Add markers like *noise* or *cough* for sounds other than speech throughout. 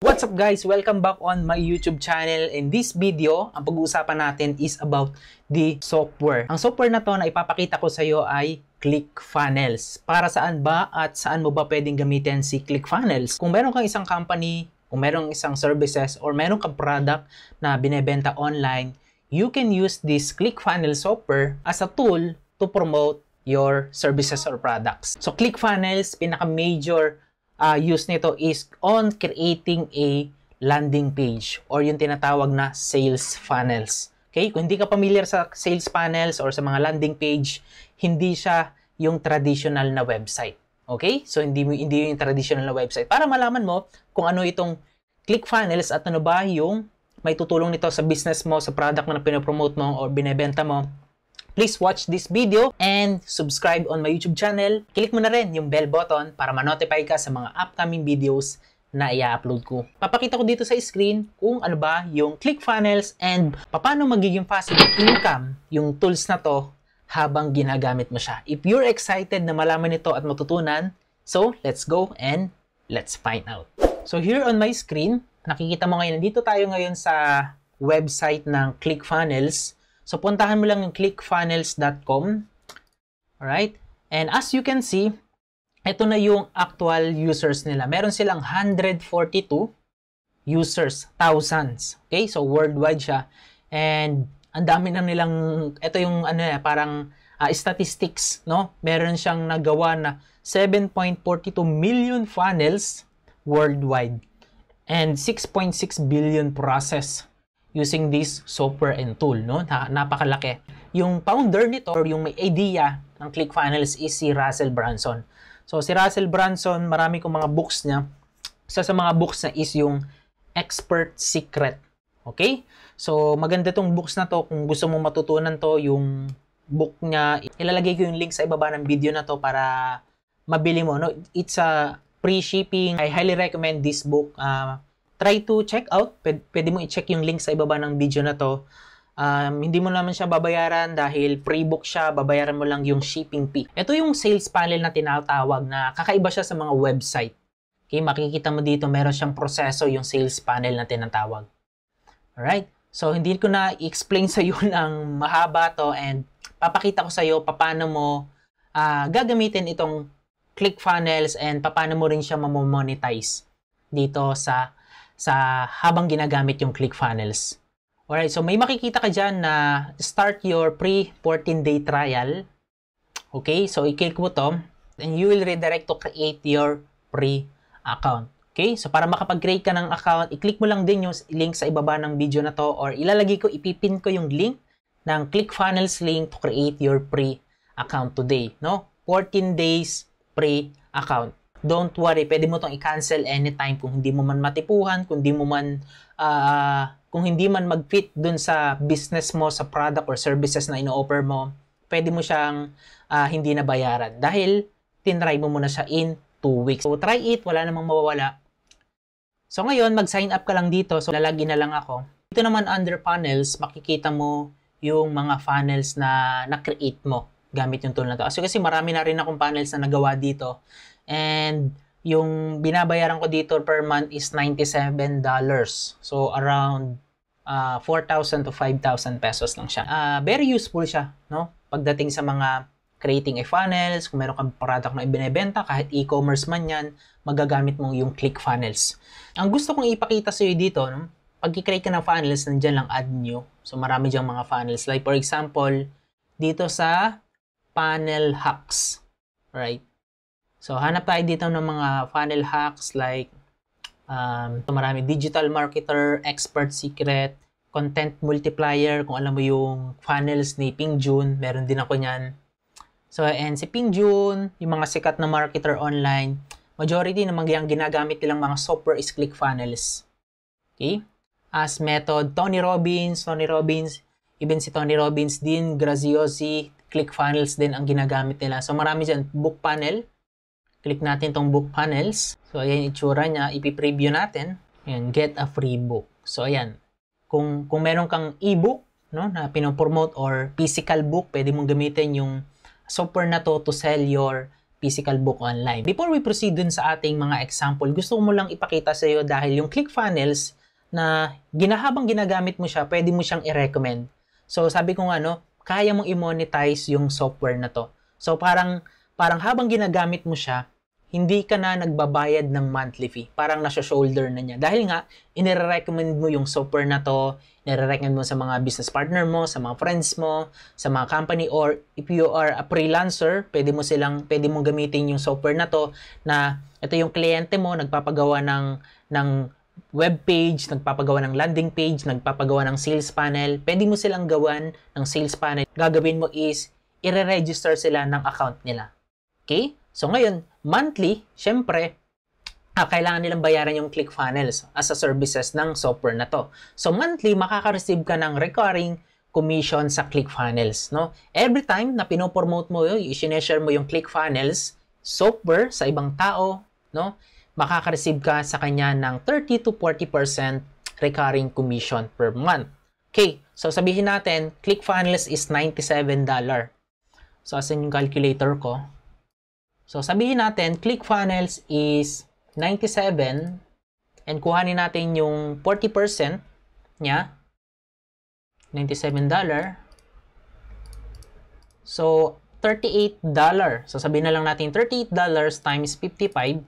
What's up guys? Welcome back on my YouTube channel. In this video, ang pag-uusapan natin is about the software. Ang software na to na ipapakita ko sa iyo ay ClickFunnels. Para saan ba at saan mo ba pwedeng gamitin si ClickFunnels? Kung meron kang isang company, kung meron isang services, or meron kang product na binebenta online, you can use this ClickFunnels software as a tool to promote your services or products. So ClickFunnels, pinaka-major uh, use nito is on creating a landing page or yung tinatawag na sales funnels. Okay? Kung hindi ka familiar sa sales funnels or sa mga landing page, hindi siya yung traditional na website. Okay? So, hindi, hindi yung traditional na website. Para malaman mo kung ano itong click funnels at ano ba yung may tutulong nito sa business mo, sa product mo na pinopromote mo or binebenta mo, Please watch this video and subscribe on my YouTube channel. Click mo na rin yung bell button para manotify ka sa mga upcoming videos na i-upload ko. Papakita ko dito sa screen kung ano ba yung ClickFunnels and paano magiging passive income yung tools na to habang ginagamit mo siya. If you're excited na malaman ito at matutunan, so let's go and let's find out. So here on my screen, nakikita mo ngayon, dito tayo ngayon sa website ng ClickFunnels So, puntahan mo lang yung clickfunnels.com. Alright? And as you can see, ito na yung actual users nila. Meron silang 142 users, thousands. Okay? So, worldwide siya. And ang dami na nilang, ito yung ano eh, parang uh, statistics, no? Meron siyang nagawa na 7.42 million funnels worldwide and 6.6 billion process using this software and tool. No? Na napakalaki. Yung founder nito or yung may idea ng ClickFunnels is si Russell Branson. So si Russell Branson, marami kong mga books niya. Isa sa mga books na is yung Expert Secret. Okay? So maganda tong books na to kung gusto mong matutunan to yung book niya. Ilalagay ko yung link sa ibaba ng video na to para mabili mo no. It's a free shipping. I highly recommend this book. Uh, try to check out. Pwede, pwede mo i-check yung link sa ibaba ng video na to. Um, hindi mo naman siya babayaran dahil pre-book siya, babayaran mo lang yung shipping fee. Ito yung sales panel na tinatawag na kakaiba siya sa mga website. Okay, makikita mo dito meron siyang proseso yung sales panel na tinatawag. Alright, so hindi ko na i-explain *laughs* sa iyo ang mahaba to and papakita ko sa iyo paano mo uh, gagamitin itong click funnels and paano mo rin siya mamomonetize dito sa sa habang ginagamit yung ClickFunnels. Alright, so may makikita ka dyan na start your free 14-day trial. Okay, so i-click mo to and you will redirect to create your free account. Okay, so para makapag-create ka ng account, i-click mo lang din yung link sa ibaba ng video na to or ilalagay ko, ipipin ko yung link ng ClickFunnels link to create your free account today. No? 14 days free account don't worry, pwede mo tong i-cancel anytime kung hindi mo man matipuhan, kung hindi mo man uh, kung hindi man mag-fit dun sa business mo, sa product or services na ino-offer mo, pwede mo siyang uh, hindi na bayaran dahil tinry mo muna siya in 2 weeks. So try it, wala namang mawawala. So ngayon, mag-sign up ka lang dito. So lalagay na lang ako. Dito naman under funnels, makikita mo yung mga funnels na na-create mo gamit yung tool na to. So kasi marami na rin akong funnels na nagawa dito And yung binabayaran ko dito per month is $97. So around uh, ah, 4,000 to 5,000 pesos lang siya. Uh, very useful siya, no? Pagdating sa mga creating a funnels, kung meron kang product na ibinebenta, kahit e-commerce man yan, magagamit mo yung click funnels. Ang gusto kong ipakita sa iyo dito, no? pag i-create ka ng funnels, nandiyan lang add new. So marami diyang mga funnels. Like for example, dito sa panel hacks. Right? So, hanap tayo dito ng mga funnel hacks like um, so marami digital marketer, expert secret, content multiplier, kung alam mo yung funnels ni Ping Jun, meron din ako niyan. So, and si Ping Jun, yung mga sikat na marketer online, majority ng mga ginagamit nilang mga software is click funnels. Okay? As method, Tony Robbins, Tony Robbins, even si Tony Robbins din, Graziosi, click funnels din ang ginagamit nila. So, marami dyan, book funnel, Click natin tong book panels. So, ayan itsura niya. Ipipreview natin. Ayan, get a free book. So, ayan. Kung, kung meron kang e-book no, na pinopromote or physical book, pwede mong gamitin yung software na to to sell your physical book online. Before we proceed dun sa ating mga example, gusto ko mo lang ipakita sa iyo dahil yung click funnels na ginahabang ginagamit mo siya, pwede mo siyang i-recommend. So, sabi ko nga, no, kaya mong i-monetize yung software na to. So, parang parang habang ginagamit mo siya, hindi ka na nagbabayad ng monthly fee. Parang nasa-shoulder na niya. Dahil nga, inire-recommend mo yung software na to, inire-recommend mo sa mga business partner mo, sa mga friends mo, sa mga company, or if you are a freelancer, pwede mo silang, pwede mong gamitin yung software na to na ito yung kliyente mo, nagpapagawa ng, ng web page, nagpapagawa ng landing page, nagpapagawa ng sales panel, pwede mo silang gawan ng sales panel. Gagawin mo is, ire-register sila ng account nila. Okay? So ngayon, monthly, syempre, ah, kailangan nilang bayaran yung ClickFunnels as a services ng software na to. So monthly, makaka-receive ka ng recurring commission sa ClickFunnels. No? Every time na pinopromote mo yun, isineshare mo yung ClickFunnels software sa ibang tao, no? makaka-receive ka sa kanya ng 30 to 40% recurring commission per month. Okay, so sabihin natin, ClickFunnels is $97. So, asan yung calculator ko? So sabihin natin, ClickFunnels is 97 and kuhanin natin yung 40% niya, $97. So, $38. So, sabihin na lang natin $38 times 55.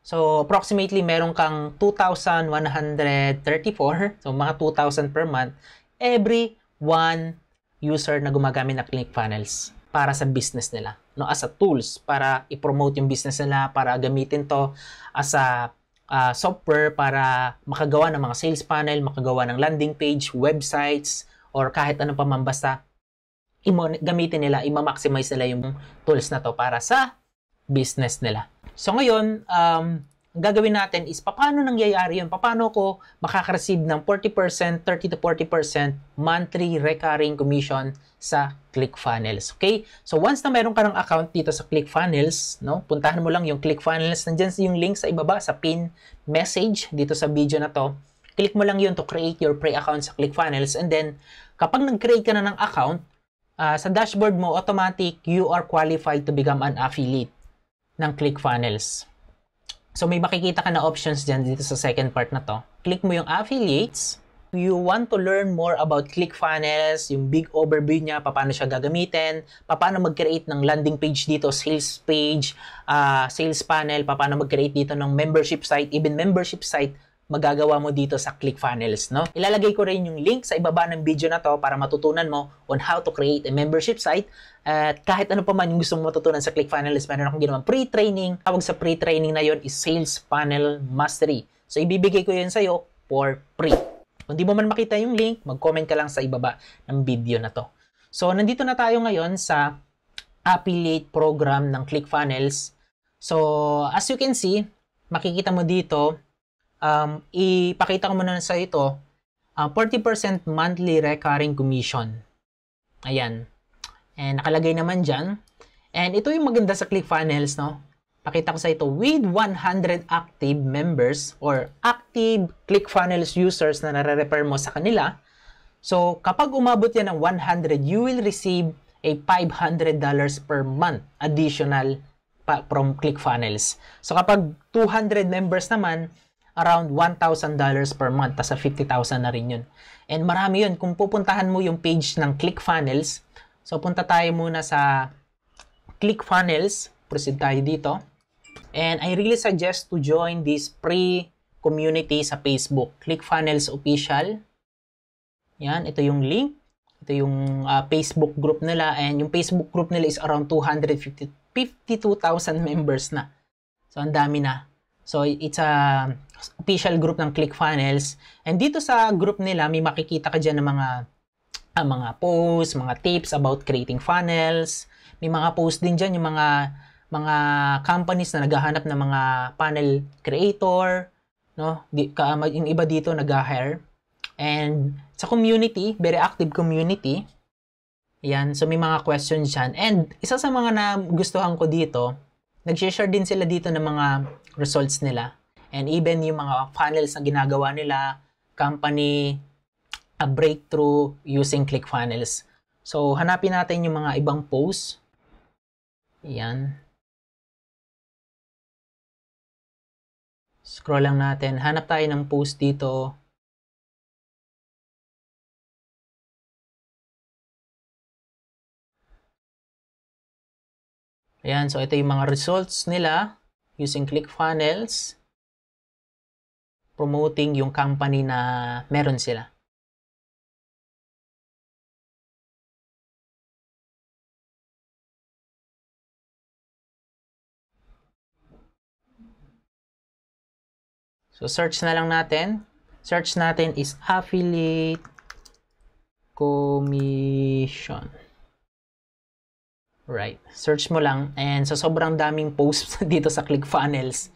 So, approximately meron kang 2,134. So, mga 2,000 per month every one user na gumagamit ng ClickFunnels para sa business nila no as a tools para i-promote yung business nila para gamitin to as a uh, software para makagawa ng mga sales funnel, makagawa ng landing page, websites, or kahit anong pamambasta, gamitin nila, i-maximize nila yung tools na to para sa business nila. So ngayon, um, ang gagawin natin is paano nangyayari yun? Paano ko makaka-receive ng 40%, 30 to 40% monthly recurring commission sa ClickFunnels. Okay? So once na meron ka ng account dito sa ClickFunnels, no? Puntahan mo lang yung ClickFunnels. Nandiyan yung link sa ibaba sa pin message dito sa video na to. Click mo lang yun to create your pre-account sa ClickFunnels and then kapag nag-create ka na ng account, uh, sa dashboard mo automatic you are qualified to become an affiliate ng ClickFunnels. So may makikita ka na options dyan dito sa second part na to. Click mo yung affiliates. You want to learn more about ClickFunnels, yung big overview niya, paano siya gagamitin, paano mag-create ng landing page dito, sales page, uh, sales panel, paano mag-create dito ng membership site, even membership site, magagawa mo dito sa ClickFunnels, no? Ilalagay ko rin yung link sa ibaba ng video na to para matutunan mo on how to create a membership site at kahit ano pa man yung gusto mo matutunan sa ClickFunnels, meron akong ginawang pre-training. Tawag sa pre-training na yon is Sales Funnel Mastery. So, ibibigay ko yun sa'yo for free. Kung di mo man makita yung link, mag-comment ka lang sa ibaba ng video na to. So, nandito na tayo ngayon sa affiliate program ng ClickFunnels. So, as you can see, makikita mo dito, um, ipakita ko muna sa ito, uh, 40% monthly recurring commission. Ayan. And nakalagay naman dyan. And ito yung maganda sa ClickFunnels, no? Pakita ko sa ito, with 100 active members or active ClickFunnels users na nare-refer mo sa kanila, so kapag umabot yan ng 100, you will receive a $500 per month additional pa, from ClickFunnels. So kapag 200 members naman, around $1,000 per month. Tasa 50,000 na rin yun. And marami yun. Kung pupuntahan mo yung page ng ClickFunnels, so punta tayo muna sa ClickFunnels. Proceed tayo dito. And I really suggest to join this free community sa Facebook. ClickFunnels Official. Yan, ito yung link. Ito yung uh, Facebook group nila. And yung Facebook group nila is around 252,000 members na. So, ang dami na. So, it's a official group ng ClickFunnels. And dito sa group nila, may makikita ka diyan ng mga, uh, mga posts, mga tips about creating funnels. May mga posts din diyan yung mga, mga companies na naghahanap ng mga funnel creator. No? Di, ka, yung iba dito nag-hire. And sa community, very active community. Yan, so may mga questions diyan. And isa sa mga na gustuhan ko dito, Nag-share din sila dito ng mga results nila. And even yung mga funnels na ginagawa nila, company, a breakthrough using ClickFunnels. So, hanapin natin yung mga ibang posts. Yan. Scroll lang natin. Hanap tayo ng post dito. Ayan, so ito yung mga results nila using ClickFunnels promoting yung company na meron sila. So, search na lang natin. Search natin is affiliate commission. Right. Search mo lang. And sa so sobrang daming posts *laughs* dito sa ClickFunnels,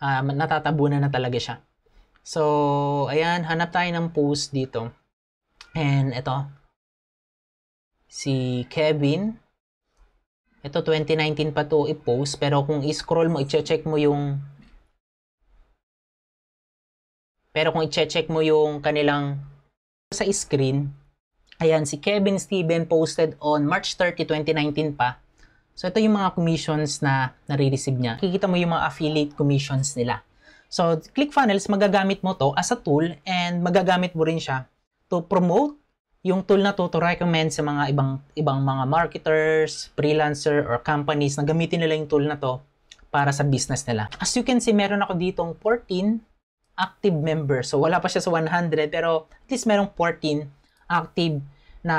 uh, um, natatabunan na talaga siya. So, ayan, hanap tayo ng post dito. And ito, si Kevin. Ito, 2019 pa to i-post. Pero kung i-scroll mo, i-check mo yung... Pero kung i-check mo yung kanilang sa screen, Ayan, si Kevin Steven posted on March 30, 2019 pa. So, ito yung mga commissions na nare-receive niya. Kikita mo yung mga affiliate commissions nila. So, ClickFunnels, magagamit mo to as a tool and magagamit mo rin siya to promote yung tool na to to recommend sa mga ibang ibang mga marketers, freelancer, or companies na gamitin nila yung tool na to para sa business nila. As you can see, meron ako ditong 14 active members. So, wala pa siya sa 100 pero at least merong 14 active na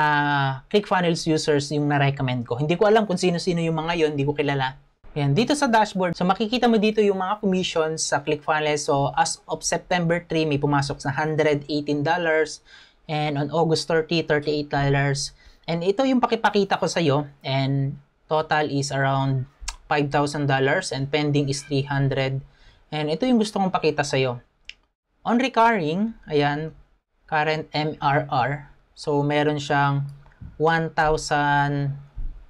ClickFunnels users yung na-recommend ko. Hindi ko alam kung sino-sino yung mga yon, hindi ko kilala. Yan, dito sa dashboard, so makikita mo dito yung mga commissions sa ClickFunnels. So as of September 3, may pumasok sa $118 and on August 30, $38. And ito yung pakipakita ko sa iyo and total is around $5,000 and pending is 300. And ito yung gusto kong pakita sa iyo. On recurring, ayan, current MRR, So, meron siyang 1,000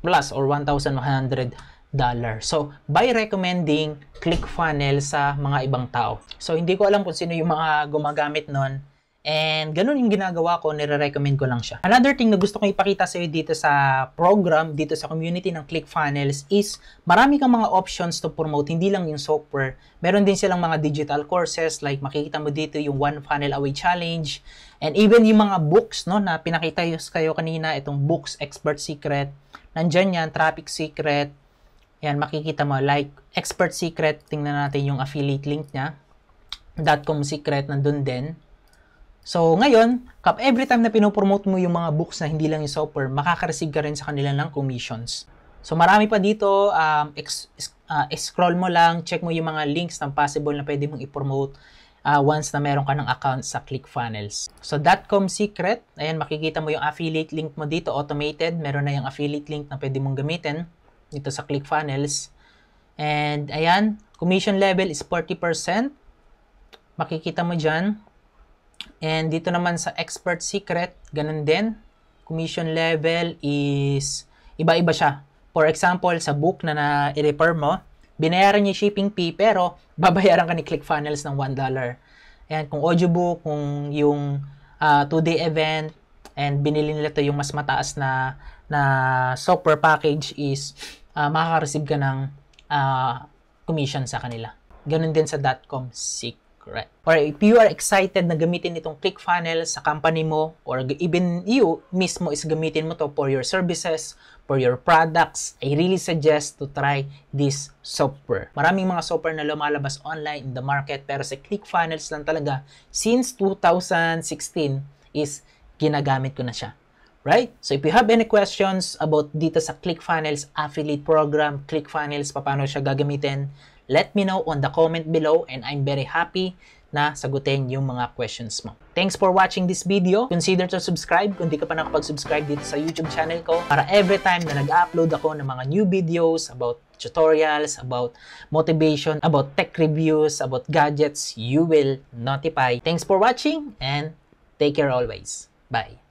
plus or 1,100 dollar. So, by recommending ClickFunnels sa mga ibang tao. So, hindi ko alam kung sino yung mga gumagamit nun And ganun yung ginagawa ko, nire-recommend ko lang siya. Another thing na gusto kong ipakita sa iyo dito sa program, dito sa community ng ClickFunnels is marami kang mga options to promote, hindi lang yung software. Meron din silang mga digital courses like makikita mo dito yung One Funnel Away Challenge and even yung mga books no na pinakita kayo kanina, itong books, Expert Secret, Nandiyan yan, Traffic Secret, yan, makikita mo, like, expert secret, tingnan natin yung affiliate link niya. Dotcom secret, nandun din. So, ngayon, kap every time na pinopromote mo yung mga books na hindi lang yung software, makaka-receive ka rin sa kanila ng commissions. So, marami pa dito. Um, ex, uh, scroll mo lang, check mo yung mga links ng possible na pwede mong i-promote uh, once na meron ka ng account sa ClickFunnels. So, .com secret, ayan, makikita mo yung affiliate link mo dito, automated. Meron na yung affiliate link na pwede mong gamitin dito sa ClickFunnels. And, ayan, commission level is 40%. Makikita mo dyan. And dito naman sa expert secret, ganun din. Commission level is iba-iba siya. For example, sa book na na-refer mo, binayaran niya shipping fee pero *laughs* babayaran ka ni ClickFunnels ng $1. Ayan, kung audiobook, kung yung uh, two-day event, and binili nila to yung mas mataas na na software package is uh, makaka-receive ka ng uh, commission sa kanila. Ganun din sa .com seek. Correct. Or if you are excited na gamitin itong ClickFunnels sa company mo or even you mismo is gamitin mo to for your services, for your products, I really suggest to try this software. Maraming mga software na lumalabas online in the market pero sa ClickFunnels lang talaga since 2016 is ginagamit ko na siya. Right? So if you have any questions about dito sa ClickFunnels affiliate program, ClickFunnels, paano siya gagamitin, Let me know on the comment below and I'm very happy na sagutin yung mga questions mo. Thanks for watching this video. Consider to subscribe kung di ka pa nakapag-subscribe dito sa YouTube channel ko para every time na nag-upload ako ng mga new videos about tutorials, about motivation, about tech reviews, about gadgets, you will notify. Thanks for watching and take care always. Bye!